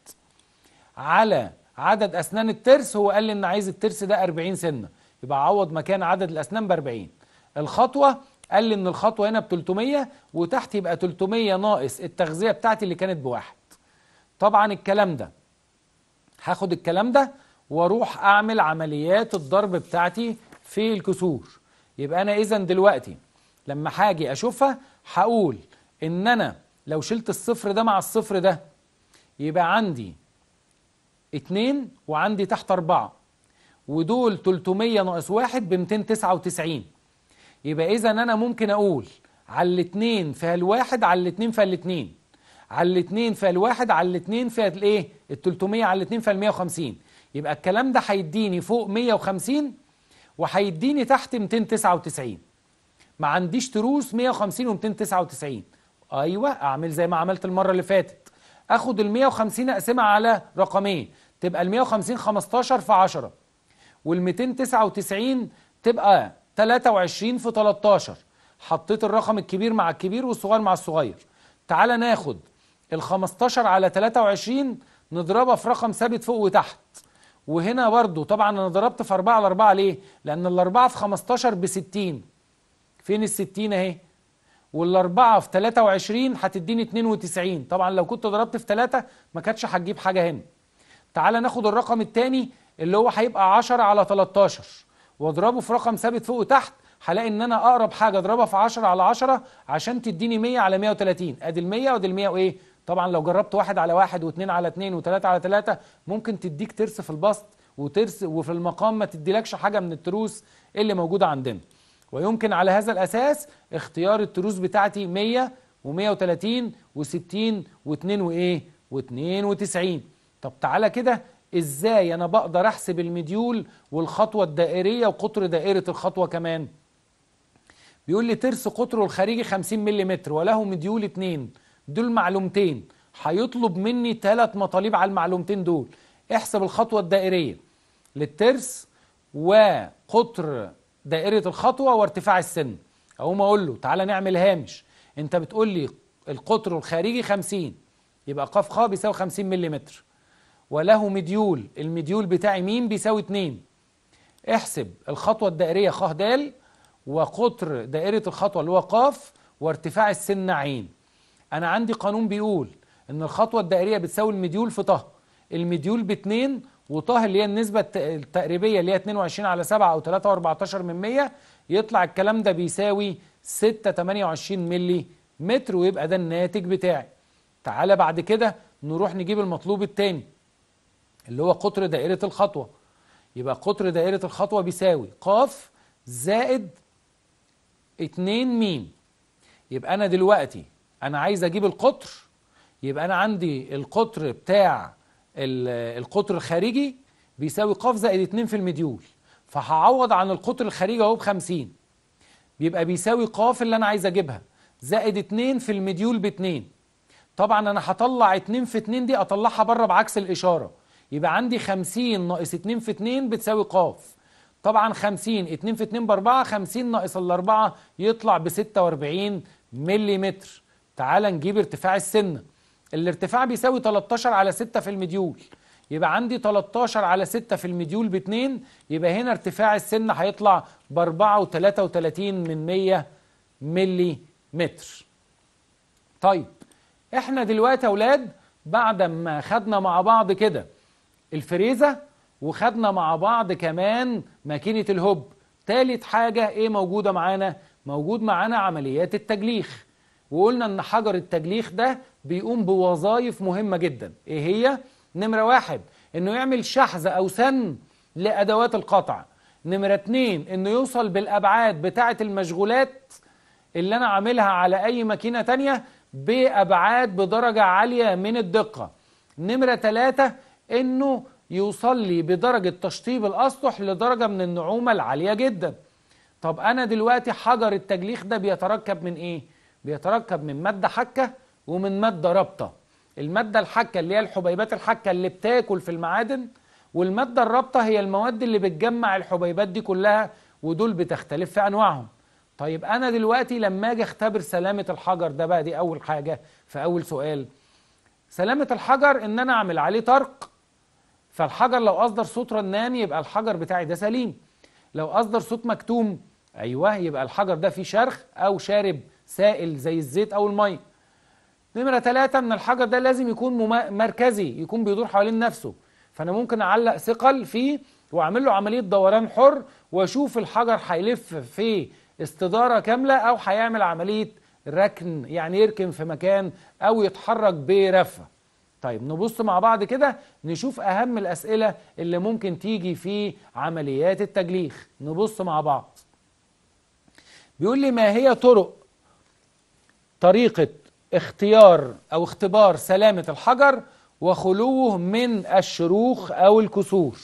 على عدد أسنان الترس هو قال لي إن عايز الترس ده 40 سنة يبقى عوض مكان عدد الأسنان ب 40 الخطوة قال لي إن الخطوة هنا ب 300 وتحت يبقى 300 ناقص التغذية بتاعتي اللي كانت بواحد طبعا الكلام ده هاخد الكلام ده واروح اعمل عمليات الضرب بتاعتي في الكسور يبقى انا اذا دلوقتي لما هاجي اشوفها هقول ان انا لو شلت الصفر ده مع الصفر ده يبقى عندي اتنين وعندي تحت اربعة ودول 300 ناقص واحد ب 299 يبقى اذا انا ممكن اقول على الاثنين فيها الواحد على الاثنين فيها الاثنين على الاثنين فيها الواحد على الاثنين فيها الايه؟ ال 300 على الاثنين فيها ال 150 يبقى الكلام ده هيديني فوق 150 وهيديني تحت 299 ما عنديش تروس 150 و299 ايوه اعمل زي ما عملت المره اللي فاتت اخد ال 150 اقسمها على رقمين تبقى ال 150 15 في 10 وال 299 تبقى 23 في 13 حطيت الرقم الكبير مع الكبير والصغير مع الصغير تعال ناخد ال 15 على 23 نضربها في رقم ثابت فوق وتحت وهنا برضو طبعا انا ضربت في 4 على 4 ليه لان ال 4 في 15 ب 60 فين ال 60 اهي وال 4 في 23 هتديني 92 طبعا لو كنت ضربت في 3 ما كانتش هتجيب حاجة هنا تعالى ناخد الرقم الثاني اللي هو هيبقى 10 على 13 واضربه في رقم ثابت فوق وتحت هلاقي ان انا اقرب حاجه اضربها في 10 على 10 عشان تديني 100 على 130 ادي ال 100 وادي ال 100 وايه طبعا لو جربت واحد على واحد واثنين على اثنين وثلاثة على ثلاثة ممكن تديك ترس في البسط وترس وفي المقام ما تديلكش حاجة من التروس اللي موجودة عندنا ويمكن على هذا الأساس اختيار التروس بتاعتي 100 و130 و60 و2 وايه و92 طب تعالى كده ازاي انا بقدر احسب المديول والخطوة الدائرية وقطر دائرة الخطوة كمان بيقول لي ترس قطره الخارجي 50 ملم وله مديول 2 دول معلومتين هيطلب مني ثلاث مطالب على المعلومتين دول احسب الخطوة الدائرية للترس وقطر دائرة الخطوة وارتفاع السن اقوم اقول له تعالى نعمل هامش انت بتقول لي القطر الخارجي 50 يبقى قاف خا بيساوي 50 ملم وله مديول المديول بتاعي مين بيساوي 2 احسب الخطوة الدائرية خ د وقطر دائرة الخطوة اللي هو قاف وارتفاع السن عين انا عندي قانون بيقول ان الخطوه الدائريه بتساوي المديول في طه المديول ب2 وطه اللي هي النسبه التقريبيه اللي هي 22 على 7 او 3.14 من 100 يطلع الكلام ده بيساوي 6 28 ملي متر ويبقى ده الناتج بتاعي تعالى بعد كده نروح نجيب المطلوب التاني اللي هو قطر دائرة الخطوة يبقى قطر دائرة الخطوة بيساوي قاف زائد 2 ميم يبقى أنا دلوقتي انا عايز اجيب القطر يبقى انا عندي القطر بتاع القطر الخارجي بيساوي ق زائد 2 في المديول فهعوض عن القطر الخارجي اهو ب 50 بيبقى بيساوي ق اللي انا عايز اجيبها زائد 2 في المديول ب 2 طبعا انا هطلع 2 في 2 دي اطلعها بره بعكس الاشاره يبقى عندي 50 ناقص 2 في 2 بتساوي ق طبعا 50 2 في 2 ب 4 50 ناقص ال 4 يطلع ب 46 ملم تعال نجيب ارتفاع السن الارتفاع بيساوي 13 على 6 في المديول يبقى عندي 13 على 6 في المديول ب 2 يبقى هنا ارتفاع السن هيطلع ب 4.33 من 100 ملي متر طيب احنا دلوقتي يا اولاد بعد ما خدنا مع بعض كده الفريزة وخدنا مع بعض كمان ماكينة الهوب تالت حاجة ايه موجودة معانا موجود معانا عمليات التجليخ وقلنا ان حجر التجليخ ده بيقوم بوظائف مهمة جدا ايه هي؟ نمرة واحد انه يعمل شحذ او سن لادوات القطع نمرة اتنين انه يوصل بالابعاد بتاعة المشغولات اللي انا عاملها على اي ماكينة تانية بابعاد بدرجة عالية من الدقة نمرة تلاتة انه يوصل لي بدرجة تشطيب الاسطح لدرجة من النعومة العالية جدا طب انا دلوقتي حجر التجليخ ده بيتركب من ايه؟ بيتركب من مادة حكة ومن مادة رابطة المادة الحكة اللي هي الحبيبات الحكة اللي بتاكل في المعادن والمادة الرابطة هي المواد اللي بتجمع الحبيبات دي كلها ودول بتختلف في أنواعهم طيب أنا دلوقتي لما أجي أختبر سلامة الحجر ده بقى دي أول حاجة في أول سؤال سلامة الحجر إن أنا أعمل عليه طرق فالحجر لو أصدر صوت رنان يبقى الحجر بتاعي ده سليم لو أصدر صوت مكتوم أيوه يبقى الحجر ده فيه شرخ أو شارب سائل زي الزيت أو المية نمرة ثلاثة إن الحجر ده لازم يكون مركزي يكون بيدور حوالين نفسه فأنا ممكن أعلق ثقل فيه وأعمل له عملية دوران حر وأشوف الحجر هيلف في استدارة كاملة أو هيعمل عملية ركن يعني يركن في مكان أو يتحرك برفة طيب نبص مع بعض كده نشوف أهم الأسئلة اللي ممكن تيجي في عمليات التجليخ نبص مع بعض بيقول لي ما هي طرق طريقة اختيار أو اختبار سلامة الحجر وخلوه من الشروخ أو الكسور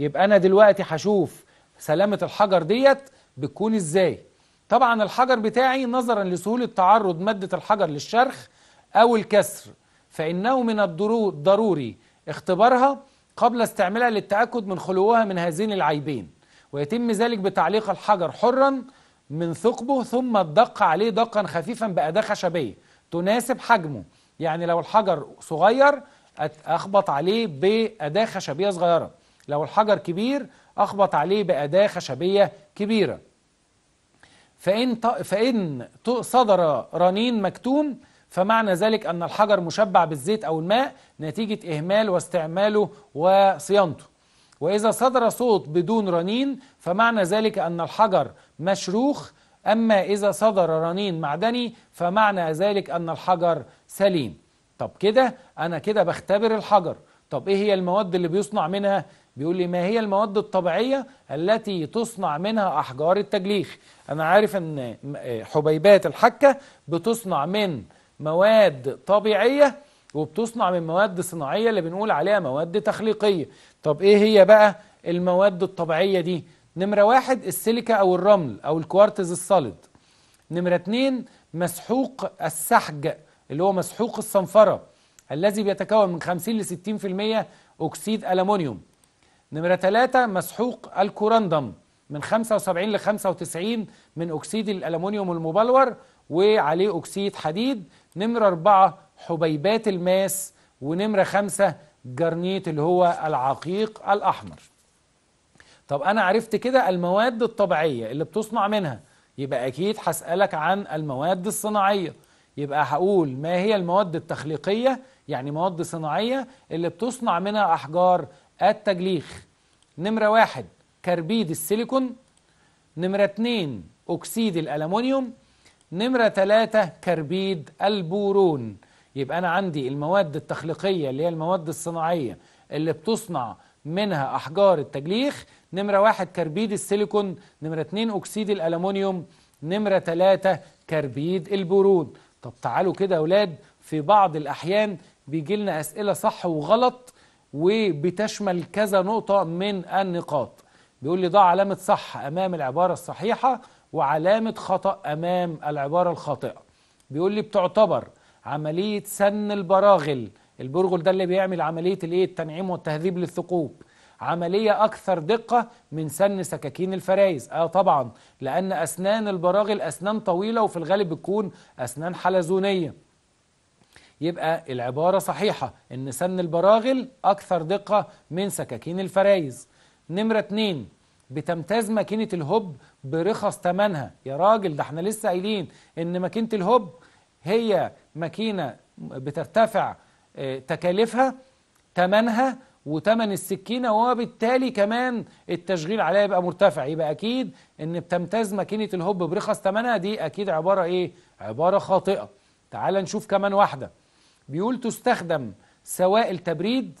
يبقى أنا دلوقتي هشوف سلامة الحجر ديت بتكون إزاي طبعا الحجر بتاعي نظرا لسهولة تعرض مادة الحجر للشرخ أو الكسر فإنه من الضروري اختبارها قبل استعمالها للتأكد من خلوها من هذين العيبين ويتم ذلك بتعليق الحجر حرا من ثقبه ثم تدق عليه دقا خفيفا بأداة خشبية تناسب حجمه يعني لو الحجر صغير أخبط عليه بأداة خشبية صغيرة لو الحجر كبير أخبط عليه بأداة خشبية كبيرة فإن, فإن صدر رنين مكتوم فمعنى ذلك أن الحجر مشبع بالزيت أو الماء نتيجة إهمال واستعماله وصيانته وإذا صدر صوت بدون رنين فمعنى ذلك أن الحجر مشروخ أما إذا صدر رنين معدني فمعنى ذلك أن الحجر سليم طب كده أنا كده بختبر الحجر طب إيه هي المواد اللي بيصنع منها بيقول لي ما هي المواد الطبيعية التي تصنع منها أحجار التجليخ أنا عارف أن آه، حبيبات الحكة بتصنع من مواد طبيعية وبتصنع من مواد صناعية اللي بنقول عليها مواد تخليقية طب إيه هي بقى المواد الطبيعية دي نمرة واحد السيليكا أو الرمل أو الكوارتز الصلد نمرة اتنين مسحوق السحج اللي هو مسحوق الصنفرة الذي بيتكون من 50 ل 60% أكسيد ألمونيوم نمرة ثلاثة مسحوق الكورندم من 75 ل 95 من أكسيد الألمونيوم المبلور وعليه أكسيد حديد نمرة أربعة حبيبات الماس ونمرة خمسة جرنيت اللي هو العقيق الأحمر طب انا عرفت كده المواد الطبيعيه اللي بتصنع منها يبقى اكيد هسالك عن المواد الصناعيه يبقى هقول ما هي المواد التخليقيه يعني مواد صناعيه اللي بتصنع منها احجار التجليخ نمره واحد كربيد السيليكون نمره اتنين اكسيد الالومنيوم نمره ثلاثة كربيد البورون يبقى انا عندي المواد التخليقيه اللي هي المواد الصناعيه اللي بتصنع منها احجار التجليخ نمرة واحد كربيد السيليكون نمرة اتنين أكسيد الألمونيوم نمرة تلاتة كربيد البرود طب تعالوا كده يا أولاد في بعض الأحيان بيجي لنا أسئلة صح وغلط وبتشمل كذا نقطة من النقاط بيقول لي ضع علامة صح أمام العبارة الصحيحة وعلامة خطأ أمام العبارة الخاطئة بيقول لي بتعتبر عملية سن البراغل البرغل ده اللي بيعمل عملية الايه التنعيم والتهذيب للثقوب عملية أكثر دقة من سن سكاكين الفرايز آه طبعا لأن أسنان البراغل أسنان طويلة وفي الغالب بتكون أسنان حلزونية يبقى العبارة صحيحة إن سن البراغل أكثر دقة من سكاكين الفرايز نمرة اتنين بتمتاز ماكينة الهب برخص ثمنها يا راجل ده احنا لسه قايلين إن ماكينة الهب هي ماكينة بترتفع آه، تكاليفها ثمنها وتمن السكينة وبالتالي كمان التشغيل عليها يبقى مرتفع يبقى أكيد إن بتمتاز ماكينة الهوب برخص ثمنها دي أكيد عبارة إيه؟ عبارة خاطئة تعال نشوف كمان واحدة بيقول تستخدم سوائل تبريد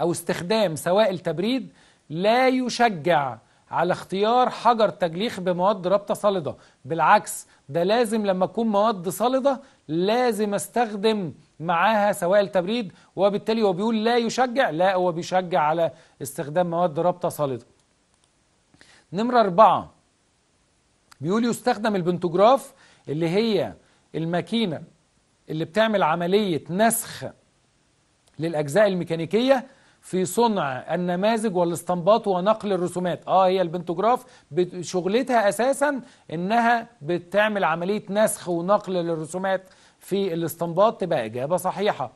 أو استخدام سوائل تبريد لا يشجع على اختيار حجر تجليخ بمواد رابطة صلدة بالعكس ده لازم لما تكون مواد صلدة لازم استخدم معاها سوائل تبريد وبالتالي هو بيقول لا يشجع لا هو بيشجع على استخدام مواد رابطة صلده نمرة أربعة بيقول يستخدم البنتوجراف اللي هي الماكينة اللي بتعمل عملية نسخ للأجزاء الميكانيكية في صنع النماذج والاستنباط ونقل الرسومات اه هي البنتوجراف شغلتها اساسا انها بتعمل عمليه نسخ ونقل للرسومات في الاستنباط تبقى إجابة صحيحة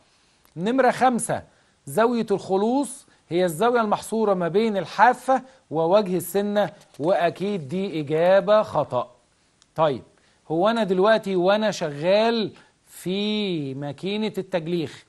نمرة خمسة زاوية الخلوص هي الزاوية المحصورة ما بين الحافة ووجه السنة وأكيد دي إجابة خطأ طيب هو أنا دلوقتي وأنا شغال في ماكينة التجليخ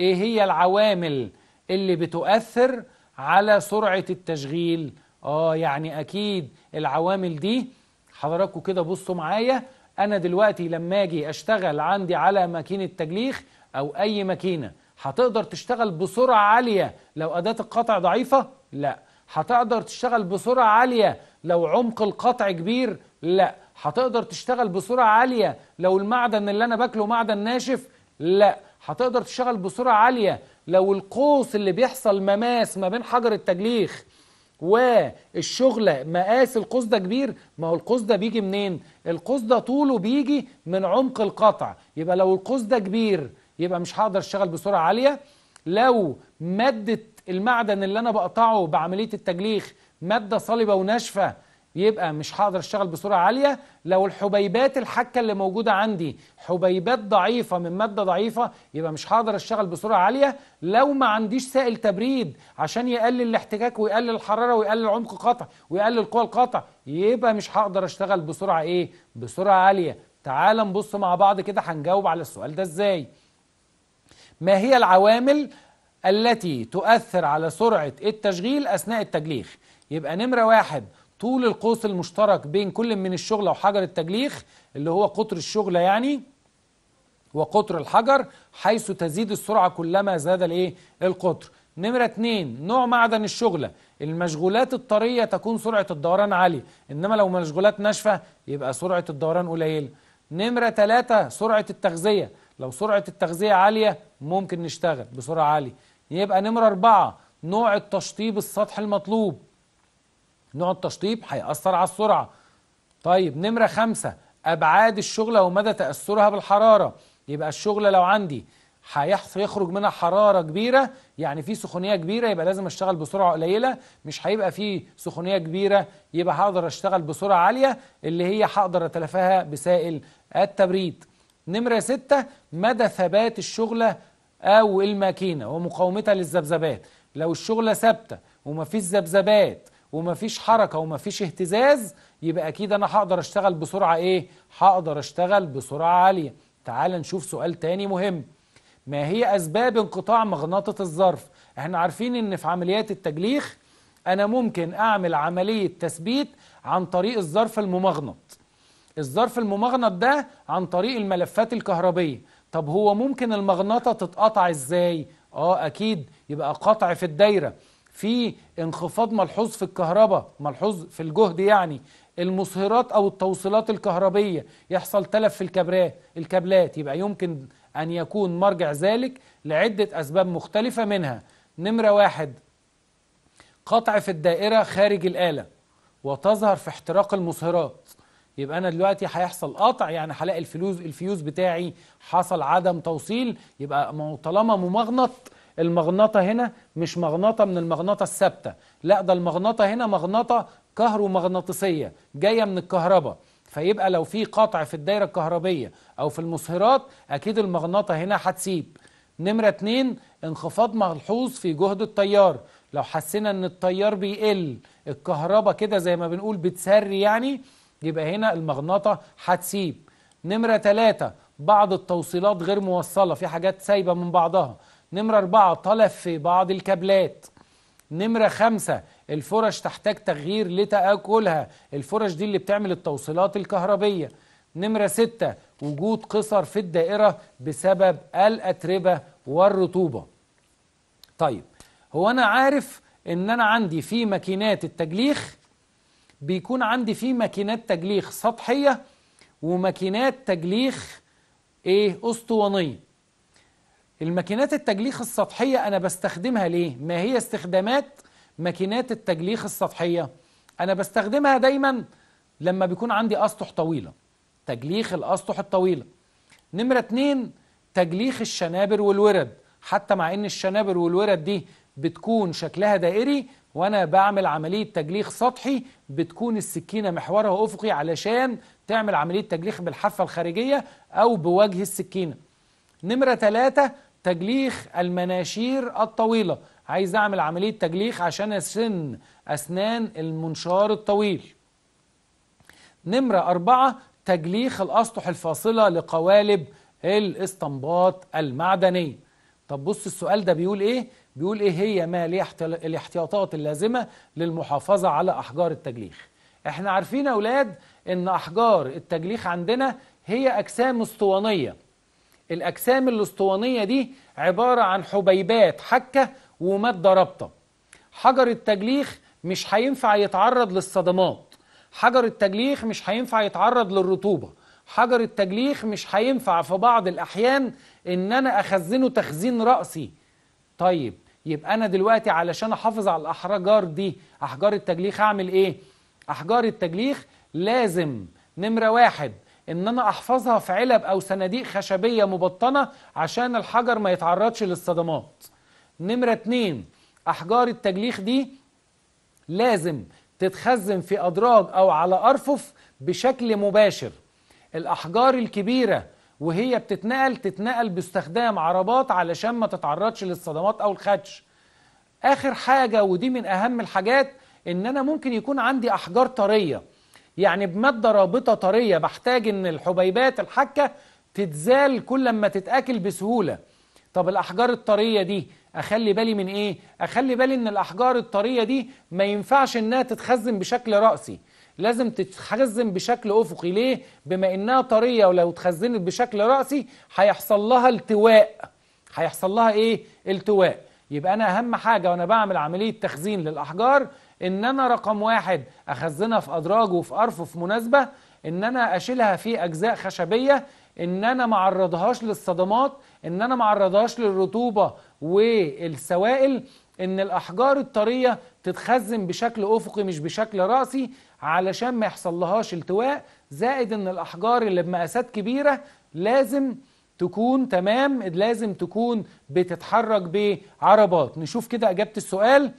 إيه هي العوامل اللي بتؤثر على سرعة التشغيل آه يعني أكيد العوامل دي حضراتكم كده بصوا معايا انا دلوقتي لما اجي اشتغل عندي على ماكينه تجليخ او اي ماكينه هتقدر تشتغل بسرعه عاليه لو اداه القطع ضعيفه لا هتقدر تشتغل بسرعه عاليه لو عمق القطع كبير لا هتقدر تشتغل بسرعه عاليه لو المعدن اللي انا باكله معدن ناشف لا هتقدر تشتغل بسرعه عاليه لو القوس اللي بيحصل مماس ما بين حجر التجليخ والشغلة مقاس القوس ده كبير ما هو القوس ده بيجي منين القوس ده طوله بيجي من عمق القطع يبقى لو القوس ده كبير يبقى مش هقدر اشتغل بسرعة عالية لو مادة المعدن اللي انا بقطعه بعملية التجليخ مادة صلبة وناشفة يبقى مش هقدر اشتغل بسرعه عاليه لو الحبيبات الحكه اللي موجوده عندي حبيبات ضعيفه من ماده ضعيفه يبقى مش هقدر اشتغل بسرعه عاليه لو ما عنديش سائل تبريد عشان يقلل الاحتكاك ويقلل الحراره ويقلل عمق القطع ويقلل قوى القطع يبقى مش هقدر اشتغل بسرعه ايه بسرعه عاليه تعال نبص مع بعض كده هنجاوب على السؤال ده ازاي ما هي العوامل التي تؤثر على سرعه التشغيل اثناء التجليخ يبقى نمره واحد طول القوس المشترك بين كل من الشغلة وحجر التجليخ اللي هو قطر الشغلة يعني وقطر الحجر حيث تزيد السرعة كلما زاد الايه القطر نمرة اتنين نوع معدن الشغلة المشغولات الطرية تكون سرعة الدوران عالية إنما لو مشغولات ناشفة يبقى سرعة الدوران قليلة نمرة ثلاثة سرعة التغذية لو سرعة التغذية عالية ممكن نشتغل بسرعة عالية يبقى نمرة أربعة نوع التشطيب السطح المطلوب نوع التشطيب هيأثر على السرعة طيب نمرة خمسة أبعاد الشغلة ومدى تأثرها بالحرارة يبقى الشغلة لو عندي هيخرج منها حرارة كبيرة يعني في سخونية كبيرة يبقى لازم اشتغل بسرعة قليلة مش هيبقى في سخونية كبيرة يبقى هقدر اشتغل بسرعة عالية اللي هي هقدر اتلافاها بسائل التبريد نمرة ستة مدى ثبات الشغلة أو الماكينة ومقاومتها للذبذبات لو الشغلة ثابتة ومفيش ذبذبات ومفيش حركه ومفيش اهتزاز يبقى اكيد انا هقدر اشتغل بسرعه ايه هقدر اشتغل بسرعه عاليه تعال نشوف سؤال تاني مهم ما هي اسباب انقطاع مغناطه الظرف احنا عارفين ان في عمليات التجليخ انا ممكن اعمل عمليه تثبيت عن طريق الظرف الممغنط الظرف الممغنط ده عن طريق الملفات الكهربيه طب هو ممكن المغناطه تتقطع ازاي اه اكيد يبقى قطع في الدايره في انخفاض ملحوظ في الكهرباء ملحوظ في الجهد يعني المصهرات او التوصيلات الكهربيه يحصل تلف في الكابلات الكابلات يبقى يمكن ان يكون مرجع ذلك لعده اسباب مختلفه منها نمره واحد قطع في الدائره خارج الاله وتظهر في احتراق المصهرات يبقى انا دلوقتي هيحصل قطع يعني هلاقي الفلوز الفيوز بتاعي حصل عدم توصيل يبقى ما هو طالما ممغنط المغناطة هنا مش مغناطة من المغناطة الثابتة لا ده المغناطة هنا مغناطة كهرومغناطيسية جاية من الكهرباء فيبقى لو في قطع في الدايرة الكهربية أو في المصهرات أكيد المغناطة هنا هتسيب نمرة اتنين انخفاض ملحوظ في جهد التيار لو حسينا ان التيار بيقل الكهرباء كده زي ما بنقول بتسري يعني يبقى هنا المغناطة هتسيب نمرة تلاتة بعض التوصيلات غير موصلة في حاجات سايبة من بعضها نمرة أربعة طلف في بعض الكابلات نمرة خمسة الفرش تحتاج تغيير لتآكلها الفرش دي اللي بتعمل التوصيلات الكهربية نمرة ستة وجود قصر في الدائرة بسبب الأتربة والرطوبة طيب هو أنا عارف إن أنا عندي في ماكينات التجليخ بيكون عندي في ماكينات تجليخ سطحية وماكينات تجليخ إيه أسطوانية الماكينات التجليخ السطحية أنا بستخدمها ليه؟ ما هي استخدامات ماكينات التجليخ السطحية؟ أنا بستخدمها دايما لما بيكون عندي أسطح طويلة تجليخ الأسطح الطويلة نمرة اتنين تجليخ الشنابر والورد حتى مع ان الشنابر والورد دي بتكون شكلها دائري وانا بعمل عملية تجليخ سطحي بتكون السكينة محورها افقي علشان تعمل عملية تجليخ بالحافة الخارجية او بوجه السكينة نمرة ثلاثة تجليخ المناشير الطويلة عايز أعمل عملية تجليخ عشان أسن أسنان المنشار الطويل نمرة أربعة تجليخ الأسطح الفاصلة لقوالب الاستنباط المعدنية طب بص السؤال ده بيقول إيه؟ بيقول إيه هي ما الاحتياطات اللازمة للمحافظة على أحجار التجليخ احنا عارفين يا أولاد إن أحجار التجليخ عندنا هي أجسام اسطوانية الأجسام الأسطوانية دي عبارة عن حبيبات حكة ومادة رابطة حجر التجليخ مش هينفع يتعرض للصدمات حجر التجليخ مش هينفع يتعرض للرطوبة حجر التجليخ مش هينفع في بعض الأحيان إن أنا أخزنه تخزين رأسي طيب يبقى أنا دلوقتي علشان أحافظ على الأحجار دي أحجار التجليخ أعمل إيه؟ أحجار التجليخ لازم نمرة واحد ان انا احفظها في علب او صناديق خشبيه مبطنه عشان الحجر ما يتعرضش للصدمات نمره اتنين احجار التجليخ دي لازم تتخزن في ادراج او على ارفف بشكل مباشر الاحجار الكبيره وهي بتتنقل تتنقل باستخدام عربات علشان ما تتعرضش للصدمات او الخدش اخر حاجه ودي من اهم الحاجات ان انا ممكن يكون عندي احجار طريه يعني بمادة رابطة طرية بحتاج ان الحبيبات الحكة تتزال كل ما تتاكل بسهولة طب الأحجار الطرية دي أخلي بالي من إيه؟ أخلي بالي إن الأحجار الطرية دي ما ينفعش إنها تتخزن بشكل رأسي لازم تتخزن بشكل أفقي ليه؟ بما إنها طرية ولو اتخزنت بشكل رأسي هيحصل لها التواء هيحصل لها إيه؟ التواء يبقى أنا أهم حاجة وأنا بعمل عملية تخزين للأحجار ان انا رقم واحد اخزنها في ادراج وفي ارفف مناسبه ان انا اشيلها في اجزاء خشبيه ان انا ما اعرضهاش للصدمات ان انا ما اعرضهاش للرطوبه والسوائل ان الاحجار الطريه تتخزن بشكل افقي مش بشكل راسي علشان ما يحصل لهاش التواء زائد ان الاحجار اللي بمقاسات كبيره لازم تكون تمام لازم تكون بتتحرك بعربات نشوف كده اجابه السؤال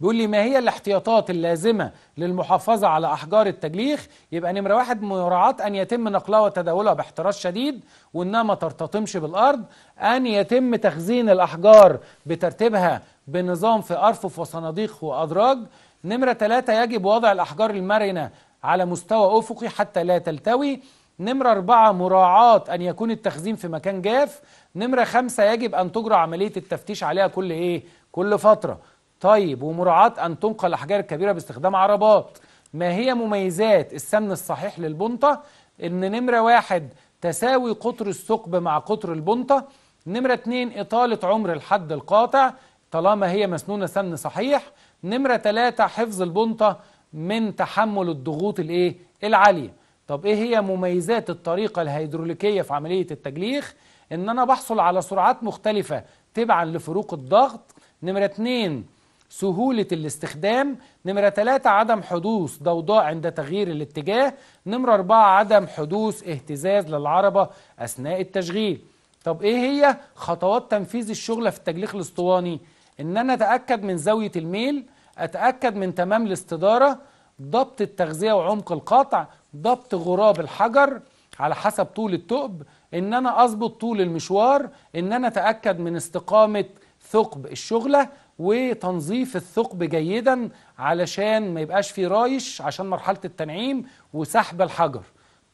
بيقول لي ما هي الاحتياطات اللازمة للمحافظة على أحجار التجليخ يبقى نمرة واحد مراعاة أن يتم نقلها وتداولها باحتراس شديد وأنها ما ترتطمش بالأرض أن يتم تخزين الأحجار بترتيبها بنظام في أرفف وصناديق وأدراج نمرة ثلاثة يجب وضع الأحجار المرنة على مستوى أفقي حتى لا تلتوي نمرة أربعة مراعاة أن يكون التخزين في مكان جاف نمرة خمسة يجب أن تجرى عملية التفتيش عليها كل إيه؟ كل فترة طيب ومراعاة أن تنقل الأحجار الكبيرة باستخدام عربات ما هي مميزات السمن الصحيح للبنطة إن نمرة واحد تساوي قطر الثقب مع قطر البنطة نمرة اتنين إطالة عمر الحد القاطع طالما هي مسنونة سمن صحيح نمرة تلاتة حفظ البنطة من تحمل الضغوط الايه العالية طب ايه هي مميزات الطريقة الهيدروليكية في عملية التجليخ ان انا بحصل على سرعات مختلفة تبعا لفروق الضغط نمرة اتنين سهولة الاستخدام نمرة ثلاثة عدم حدوث ضوضاء عند تغيير الاتجاه نمرة أربعة عدم حدوث اهتزاز للعربة أثناء التشغيل طب إيه هي خطوات تنفيذ الشغلة في التجليخ الاسطواني إن أنا أتأكد من زاوية الميل أتأكد من تمام الاستدارة ضبط التغذية وعمق القطع ضبط غراب الحجر على حسب طول الثقب ان انا اظبط طول المشوار ان انا اتاكد من استقامه ثقب الشغله وتنظيف الثقب جيدا علشان ما يبقاش فيه رايش عشان مرحلة التنعيم وسحب الحجر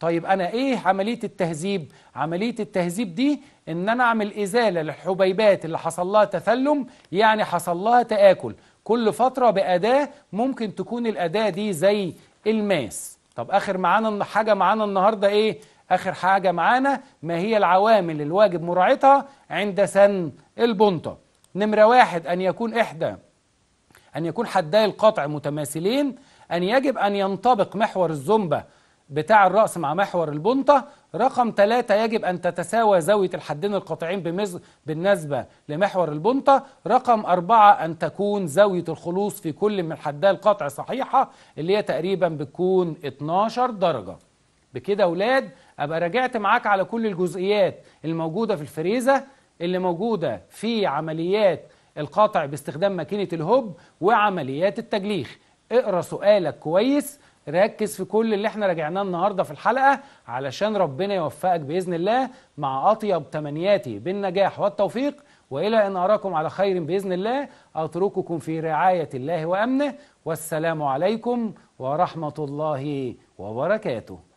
طيب أنا إيه عملية التهذيب؟ عملية التهذيب دي إن أنا أعمل إزالة للحبيبات اللي حصل لها تثلم يعني حصل لها تآكل كل فترة بأداة ممكن تكون الأداة دي زي الماس طب آخر معانا حاجة معانا النهاردة إيه؟ آخر حاجة معانا ما هي العوامل الواجب مراعاتها عند سن البنطة نمرة واحد أن يكون إحدى أن يكون حداي القطع متماثلين أن يجب أن ينطبق محور الزومبا بتاع الرأس مع محور البنطة رقم ثلاثة يجب أن تتساوى زاوية الحدين القاطعين بالنسبة لمحور البنطة رقم أربعة أن تكون زاوية الخلوص في كل من حداي القطع صحيحة اللي هي تقريبا بتكون 12 درجة بكده أولاد أبقى راجعت معاك على كل الجزئيات الموجودة في الفريزة اللي موجودة في عمليات القطع باستخدام ماكينة الهوب وعمليات التجليخ اقرأ سؤالك كويس ركز في كل اللي احنا راجعناه النهاردة في الحلقة علشان ربنا يوفقك بإذن الله مع أطيب تمنياتي بالنجاح والتوفيق وإلى أن أراكم على خير بإذن الله أترككم في رعاية الله وأمنه والسلام عليكم ورحمة الله وبركاته